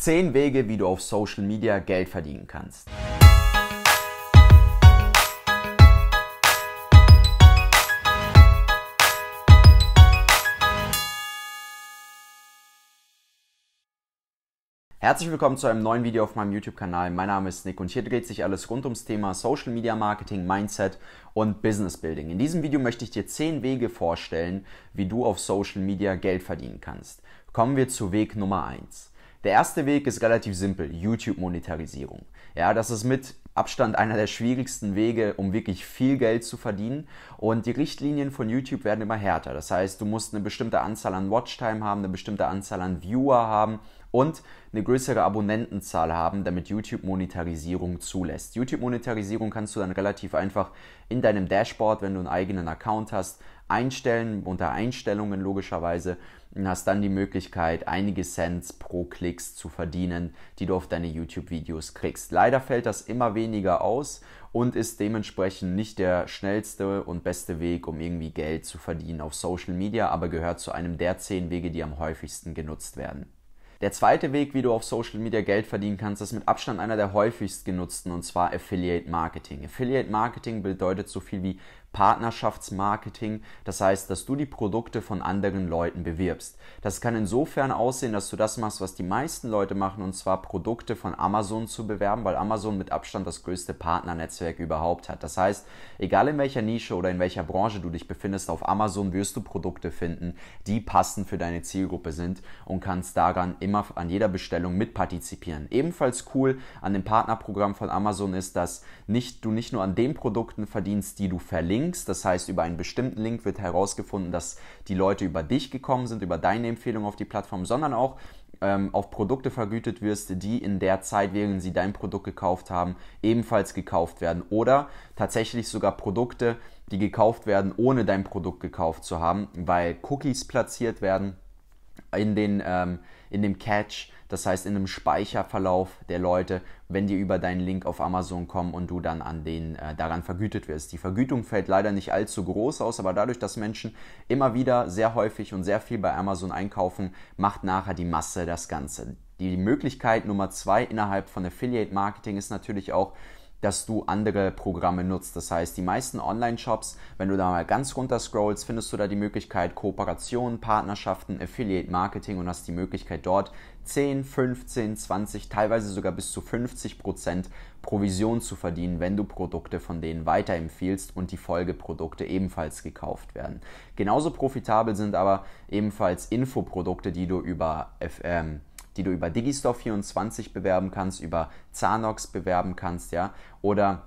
10 Wege, wie du auf Social Media Geld verdienen kannst. Herzlich willkommen zu einem neuen Video auf meinem YouTube-Kanal. Mein Name ist Nick und hier dreht sich alles rund ums Thema Social Media Marketing, Mindset und Business Building. In diesem Video möchte ich dir 10 Wege vorstellen, wie du auf Social Media Geld verdienen kannst. Kommen wir zu Weg Nummer 1. Der erste Weg ist relativ simpel, YouTube-Monetarisierung. Ja, das ist mit Abstand einer der schwierigsten Wege, um wirklich viel Geld zu verdienen. Und die Richtlinien von YouTube werden immer härter. Das heißt, du musst eine bestimmte Anzahl an Watchtime haben, eine bestimmte Anzahl an Viewer haben und eine größere Abonnentenzahl haben, damit YouTube Monetarisierung zulässt. YouTube Monetarisierung kannst du dann relativ einfach in deinem Dashboard, wenn du einen eigenen Account hast, einstellen, unter Einstellungen logischerweise, und hast dann die Möglichkeit, einige Cents pro Klicks zu verdienen, die du auf deine YouTube-Videos kriegst. Leider fällt das immer weniger aus und ist dementsprechend nicht der schnellste und beste Weg, um irgendwie Geld zu verdienen auf Social Media, aber gehört zu einem der zehn Wege, die am häufigsten genutzt werden. Der zweite Weg, wie du auf Social Media Geld verdienen kannst, ist mit Abstand einer der häufigst genutzten und zwar Affiliate Marketing. Affiliate Marketing bedeutet so viel wie Partnerschaftsmarketing, das heißt, dass du die Produkte von anderen Leuten bewirbst. Das kann insofern aussehen, dass du das machst, was die meisten Leute machen, und zwar Produkte von Amazon zu bewerben, weil Amazon mit Abstand das größte Partnernetzwerk überhaupt hat. Das heißt, egal in welcher Nische oder in welcher Branche du dich befindest, auf Amazon wirst du Produkte finden, die passend für deine Zielgruppe sind und kannst daran immer an jeder Bestellung mitpartizipieren. Ebenfalls cool an dem Partnerprogramm von Amazon ist, dass nicht, du nicht nur an den Produkten verdienst, die du verlinkst, Links. Das heißt, über einen bestimmten Link wird herausgefunden, dass die Leute über dich gekommen sind, über deine Empfehlung auf die Plattform, sondern auch ähm, auf Produkte vergütet wirst, die in der Zeit, während sie dein Produkt gekauft haben, ebenfalls gekauft werden. Oder tatsächlich sogar Produkte, die gekauft werden, ohne dein Produkt gekauft zu haben, weil Cookies platziert werden in, den, ähm, in dem Catch das heißt, in einem Speicherverlauf der Leute, wenn die über deinen Link auf Amazon kommen und du dann an denen äh, daran vergütet wirst. Die Vergütung fällt leider nicht allzu groß aus, aber dadurch, dass Menschen immer wieder sehr häufig und sehr viel bei Amazon einkaufen, macht nachher die Masse das Ganze. Die Möglichkeit Nummer zwei innerhalb von Affiliate Marketing ist natürlich auch, dass du andere Programme nutzt. Das heißt, die meisten Online-Shops, wenn du da mal ganz runter scrollst, findest du da die Möglichkeit Kooperationen, Partnerschaften, Affiliate-Marketing und hast die Möglichkeit dort 10, 15, 20, teilweise sogar bis zu 50 Prozent Provision zu verdienen, wenn du Produkte von denen weiterempfiehlst und die Folgeprodukte ebenfalls gekauft werden. Genauso profitabel sind aber ebenfalls Infoprodukte, die du über FM ähm, die du über Digistore24 bewerben kannst, über Zanox bewerben kannst, ja, oder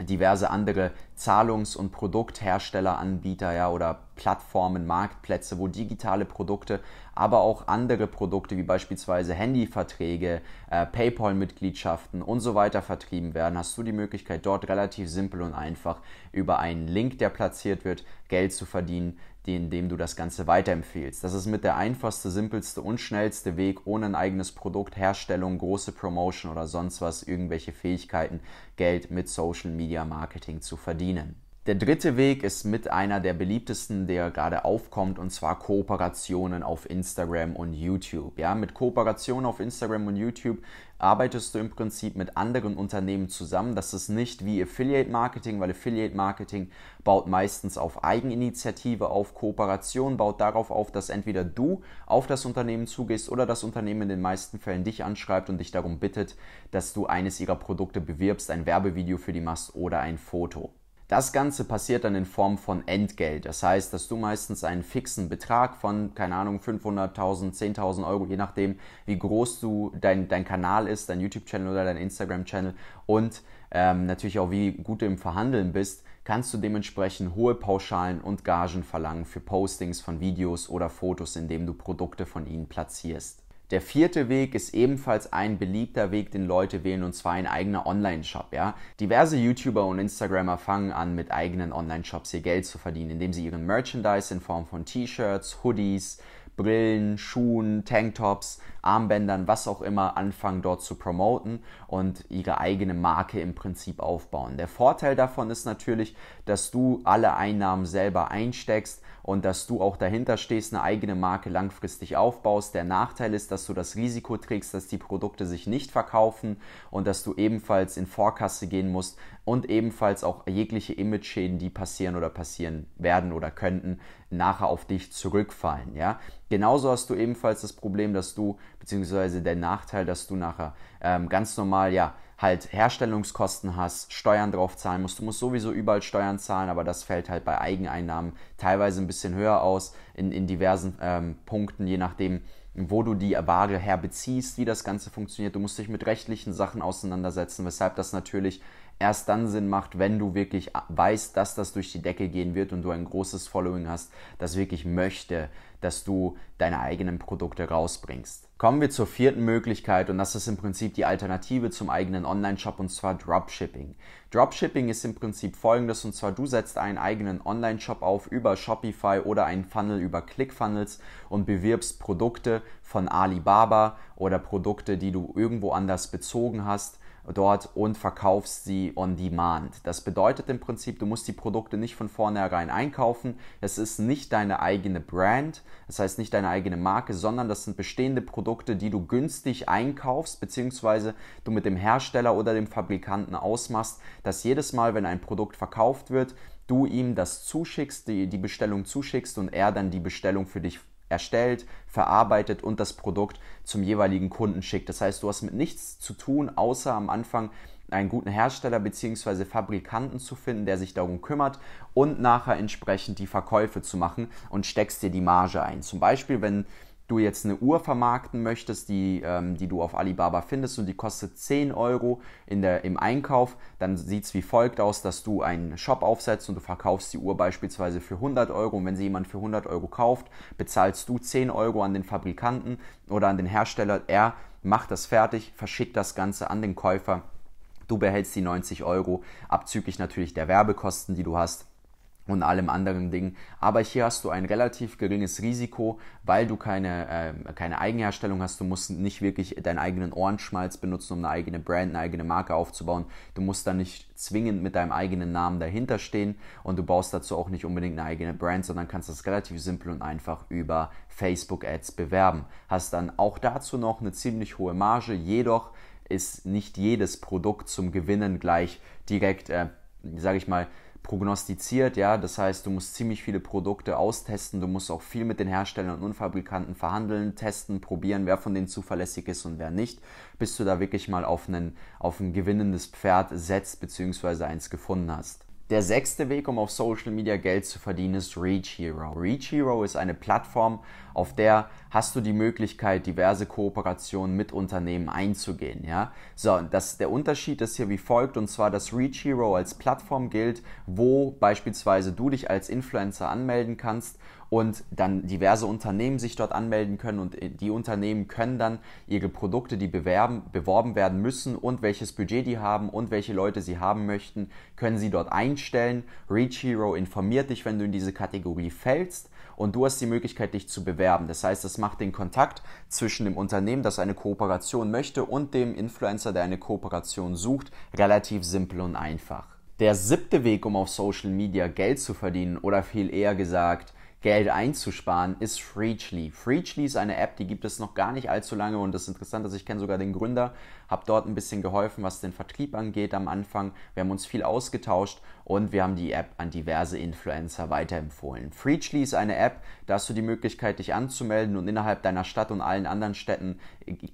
diverse andere Zahlungs- und Produktherstelleranbieter ja, oder Plattformen, Marktplätze, wo digitale Produkte, aber auch andere Produkte wie beispielsweise Handyverträge, äh, PayPal-Mitgliedschaften und so weiter vertrieben werden, hast du die Möglichkeit, dort relativ simpel und einfach über einen Link, der platziert wird, Geld zu verdienen, indem du das Ganze weiterempfehlst. Das ist mit der einfachste, simpelste und schnellste Weg, ohne ein eigenes Produkt, Herstellung, große Promotion oder sonst was, irgendwelche Fähigkeiten, Geld mit Social Media Marketing zu verdienen. Der dritte Weg ist mit einer der beliebtesten, der gerade aufkommt, und zwar Kooperationen auf Instagram und YouTube. Ja, mit Kooperationen auf Instagram und YouTube arbeitest du im Prinzip mit anderen Unternehmen zusammen. Das ist nicht wie Affiliate Marketing, weil Affiliate Marketing baut meistens auf Eigeninitiative, auf Kooperation, baut darauf auf, dass entweder du auf das Unternehmen zugehst oder das Unternehmen in den meisten Fällen dich anschreibt und dich darum bittet, dass du eines ihrer Produkte bewirbst, ein Werbevideo für die machst oder ein Foto. Das Ganze passiert dann in Form von Entgelt. Das heißt, dass du meistens einen fixen Betrag von, keine Ahnung, 500.000, 10.000 Euro, je nachdem, wie groß du dein, dein Kanal ist, dein YouTube-Channel oder dein Instagram-Channel und ähm, natürlich auch, wie gut du im Verhandeln bist, kannst du dementsprechend hohe Pauschalen und Gagen verlangen für Postings von Videos oder Fotos, indem du Produkte von ihnen platzierst. Der vierte Weg ist ebenfalls ein beliebter Weg, den Leute wählen, und zwar ein eigener Online-Shop. Ja? Diverse YouTuber und Instagrammer fangen an, mit eigenen Online-Shops ihr Geld zu verdienen, indem sie ihren Merchandise in Form von T-Shirts, Hoodies, Brillen, Schuhen, Tanktops, Armbändern, was auch immer anfangen dort zu promoten und ihre eigene Marke im Prinzip aufbauen. Der Vorteil davon ist natürlich, dass du alle Einnahmen selber einsteckst und dass du auch dahinter stehst, eine eigene Marke langfristig aufbaust. Der Nachteil ist, dass du das Risiko trägst, dass die Produkte sich nicht verkaufen und dass du ebenfalls in Vorkasse gehen musst und ebenfalls auch jegliche Image-Schäden, die passieren oder passieren werden oder könnten, nachher auf dich zurückfallen. Ja? Genauso hast du ebenfalls das Problem, dass du, beziehungsweise der Nachteil, dass du nachher ähm, ganz normal, ja, halt Herstellungskosten hast, Steuern drauf zahlen musst. Du musst sowieso überall Steuern zahlen, aber das fällt halt bei Eigeneinnahmen teilweise ein bisschen höher aus in, in diversen ähm, Punkten, je nachdem, wo du die Ware herbeziehst, wie das Ganze funktioniert. Du musst dich mit rechtlichen Sachen auseinandersetzen, weshalb das natürlich erst dann Sinn macht, wenn du wirklich weißt, dass das durch die Decke gehen wird und du ein großes Following hast, das wirklich möchte, dass du deine eigenen Produkte rausbringst. Kommen wir zur vierten Möglichkeit und das ist im Prinzip die Alternative zum eigenen Online-Shop und zwar Dropshipping. Dropshipping ist im Prinzip folgendes und zwar du setzt einen eigenen Online-Shop auf über Shopify oder einen Funnel über ClickFunnels und bewirbst Produkte von Alibaba oder Produkte, die du irgendwo anders bezogen hast dort und verkaufst sie on demand. Das bedeutet im Prinzip, du musst die Produkte nicht von vornherein einkaufen. Es ist nicht deine eigene Brand, das heißt nicht deine eigene Marke, sondern das sind bestehende Produkte, die du günstig einkaufst, beziehungsweise du mit dem Hersteller oder dem Fabrikanten ausmachst, dass jedes Mal, wenn ein Produkt verkauft wird, du ihm das zuschickst, die, die Bestellung zuschickst und er dann die Bestellung für dich erstellt, verarbeitet und das Produkt zum jeweiligen Kunden schickt. Das heißt, du hast mit nichts zu tun, außer am Anfang einen guten Hersteller bzw. Fabrikanten zu finden, der sich darum kümmert und nachher entsprechend die Verkäufe zu machen und steckst dir die Marge ein. Zum Beispiel, wenn du jetzt eine Uhr vermarkten möchtest, die, ähm, die du auf Alibaba findest und die kostet 10 Euro in der, im Einkauf, dann sieht es wie folgt aus, dass du einen Shop aufsetzt und du verkaufst die Uhr beispielsweise für 100 Euro und wenn sie jemand für 100 Euro kauft, bezahlst du 10 Euro an den Fabrikanten oder an den Hersteller, er macht das fertig, verschickt das Ganze an den Käufer, du behältst die 90 Euro, abzüglich natürlich der Werbekosten, die du hast und allem anderen Ding. Aber hier hast du ein relativ geringes Risiko, weil du keine, äh, keine Eigenherstellung hast. Du musst nicht wirklich deinen eigenen Ohrenschmalz benutzen, um eine eigene Brand, eine eigene Marke aufzubauen. Du musst da nicht zwingend mit deinem eigenen Namen dahinter stehen und du baust dazu auch nicht unbedingt eine eigene Brand, sondern kannst das relativ simpel und einfach über Facebook-Ads bewerben. Hast dann auch dazu noch eine ziemlich hohe Marge, jedoch ist nicht jedes Produkt zum Gewinnen gleich direkt, äh, sage ich mal, prognostiziert, ja, das heißt, du musst ziemlich viele Produkte austesten, du musst auch viel mit den Herstellern und Fabrikanten verhandeln, testen, probieren, wer von denen zuverlässig ist und wer nicht, bis du da wirklich mal auf, einen, auf ein gewinnendes Pferd setzt bzw. eins gefunden hast. Der sechste Weg, um auf Social Media Geld zu verdienen, ist Reach Hero. Reach Hero ist eine Plattform, auf der hast du die Möglichkeit, diverse Kooperationen mit Unternehmen einzugehen. Ja? So, das, der Unterschied ist hier wie folgt, und zwar, dass Reach Hero als Plattform gilt, wo beispielsweise du dich als Influencer anmelden kannst und dann diverse Unternehmen sich dort anmelden können und äh, die Unternehmen können dann ihre Produkte, die bewerben, beworben werden müssen und welches Budget die haben und welche Leute sie haben möchten, können sie dort einstellen. Reach Hero informiert dich, wenn du in diese Kategorie fällst und du hast die Möglichkeit, dich zu bewerben. Das heißt, das macht den Kontakt zwischen dem Unternehmen, das eine Kooperation möchte, und dem Influencer, der eine Kooperation sucht, relativ simpel und einfach. Der siebte Weg, um auf Social Media Geld zu verdienen oder viel eher gesagt, Geld einzusparen, ist Freechly. Freechly ist eine App, die gibt es noch gar nicht allzu lange und das ist interessant, dass ich kenne sogar den Gründer, habe dort ein bisschen geholfen, was den Vertrieb angeht am Anfang. Wir haben uns viel ausgetauscht und wir haben die App an diverse Influencer weiterempfohlen. Freechly ist eine App, da hast du die Möglichkeit, dich anzumelden und innerhalb deiner Stadt und allen anderen Städten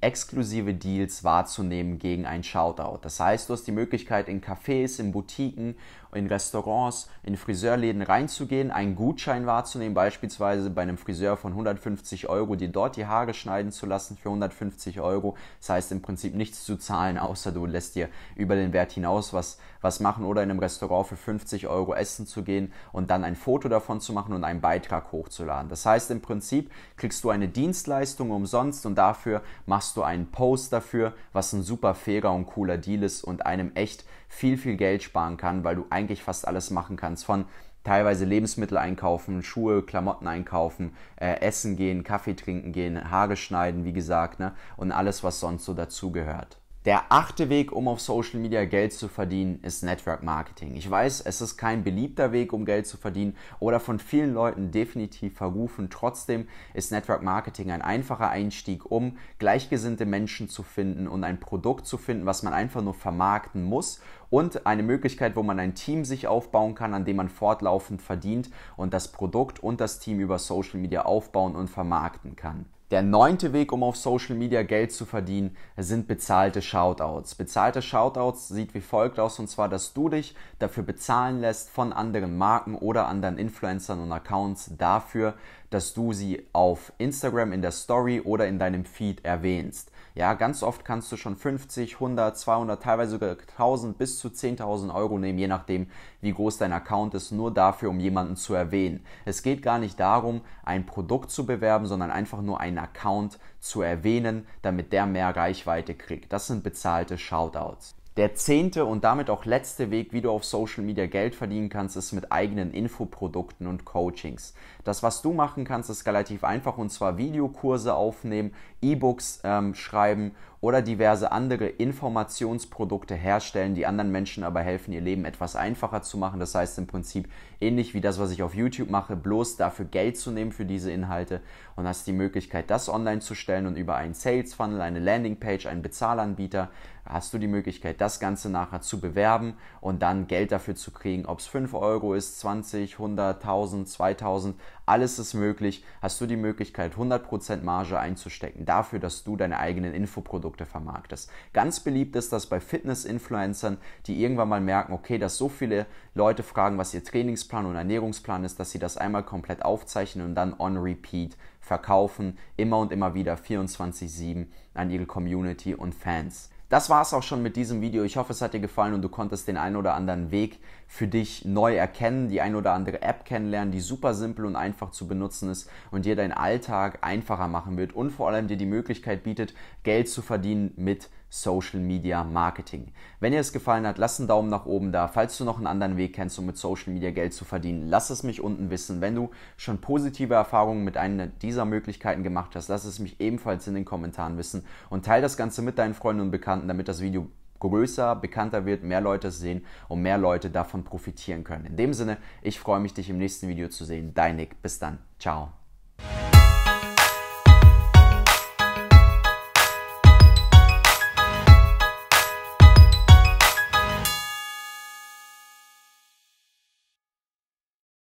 exklusive Deals wahrzunehmen gegen ein Shoutout. Das heißt, du hast die Möglichkeit, in Cafés, in Boutiquen, in Restaurants, in Friseurläden reinzugehen, einen Gutschein wahrzunehmen, beispielsweise bei einem Friseur von 150 Euro, dir dort die Haare schneiden zu lassen für 150 Euro. Das heißt im Prinzip nichts zu zahlen, außer du lässt dir über den Wert hinaus was was machen oder in einem Restaurant für 50 Euro essen zu gehen und dann ein Foto davon zu machen und einen Beitrag hochzuladen. Das heißt, im Prinzip kriegst du eine Dienstleistung umsonst und dafür machst du einen Post dafür, was ein super fairer und cooler Deal ist und einem echt viel, viel Geld sparen kann, weil du eigentlich fast alles machen kannst von teilweise Lebensmittel einkaufen, Schuhe, Klamotten einkaufen, äh, essen gehen, Kaffee trinken gehen, Haare schneiden, wie gesagt, ne? und alles, was sonst so dazugehört. Der achte Weg, um auf Social Media Geld zu verdienen, ist Network Marketing. Ich weiß, es ist kein beliebter Weg, um Geld zu verdienen oder von vielen Leuten definitiv verrufen. Trotzdem ist Network Marketing ein einfacher Einstieg, um gleichgesinnte Menschen zu finden und ein Produkt zu finden, was man einfach nur vermarkten muss und eine Möglichkeit, wo man ein Team sich aufbauen kann, an dem man fortlaufend verdient und das Produkt und das Team über Social Media aufbauen und vermarkten kann. Der neunte Weg, um auf Social Media Geld zu verdienen, sind bezahlte Shoutouts. Bezahlte Shoutouts sieht wie folgt aus, und zwar, dass du dich dafür bezahlen lässt von anderen Marken oder anderen Influencern und Accounts dafür, dass du sie auf Instagram in der Story oder in deinem Feed erwähnst. Ja, ganz oft kannst du schon 50, 100, 200, teilweise sogar 1000 bis zu 10.000 Euro nehmen, je nachdem, wie groß dein Account ist, nur dafür, um jemanden zu erwähnen. Es geht gar nicht darum, ein Produkt zu bewerben, sondern einfach nur einen Account zu erwähnen, damit der mehr Reichweite kriegt. Das sind bezahlte Shoutouts. Der zehnte und damit auch letzte Weg, wie du auf Social Media Geld verdienen kannst, ist mit eigenen Infoprodukten und Coachings. Das, was du machen kannst, ist relativ einfach und zwar Videokurse aufnehmen, E-Books ähm, schreiben oder diverse andere Informationsprodukte herstellen, die anderen Menschen aber helfen, ihr Leben etwas einfacher zu machen. Das heißt im Prinzip ähnlich wie das, was ich auf YouTube mache, bloß dafür Geld zu nehmen für diese Inhalte und hast die Möglichkeit, das online zu stellen und über einen Sales Funnel, eine Landingpage, einen Bezahlanbieter hast du die Möglichkeit, das Ganze nachher zu bewerben und dann Geld dafür zu kriegen, ob es 5 Euro ist, 20, 100, 1000, 2000, alles ist möglich. Hast du die Möglichkeit, 100% Marge einzustecken dafür, dass du deine eigenen Infoprodukte vermarktest. Ganz beliebt ist das bei Fitness-Influencern, die irgendwann mal merken, okay, dass so viele Leute fragen, was ihr Trainingsplan und Ernährungsplan ist, dass sie das einmal komplett aufzeichnen und dann on repeat verkaufen, immer und immer wieder 24/7 an ihre Community und Fans. Das war es auch schon mit diesem Video. Ich hoffe, es hat dir gefallen und du konntest den einen oder anderen Weg für dich neu erkennen, die ein oder andere App kennenlernen, die super simpel und einfach zu benutzen ist und dir deinen Alltag einfacher machen wird und vor allem dir die Möglichkeit bietet, Geld zu verdienen mit Social Media Marketing. Wenn dir es gefallen hat, lass einen Daumen nach oben da. Falls du noch einen anderen Weg kennst, um mit Social Media Geld zu verdienen, lass es mich unten wissen. Wenn du schon positive Erfahrungen mit einer dieser Möglichkeiten gemacht hast, lass es mich ebenfalls in den Kommentaren wissen und teile das Ganze mit deinen Freunden und Bekannten, damit das Video größer, bekannter wird, mehr Leute es sehen und mehr Leute davon profitieren können. In dem Sinne, ich freue mich, dich im nächsten Video zu sehen. Dein Nick. Bis dann. Ciao.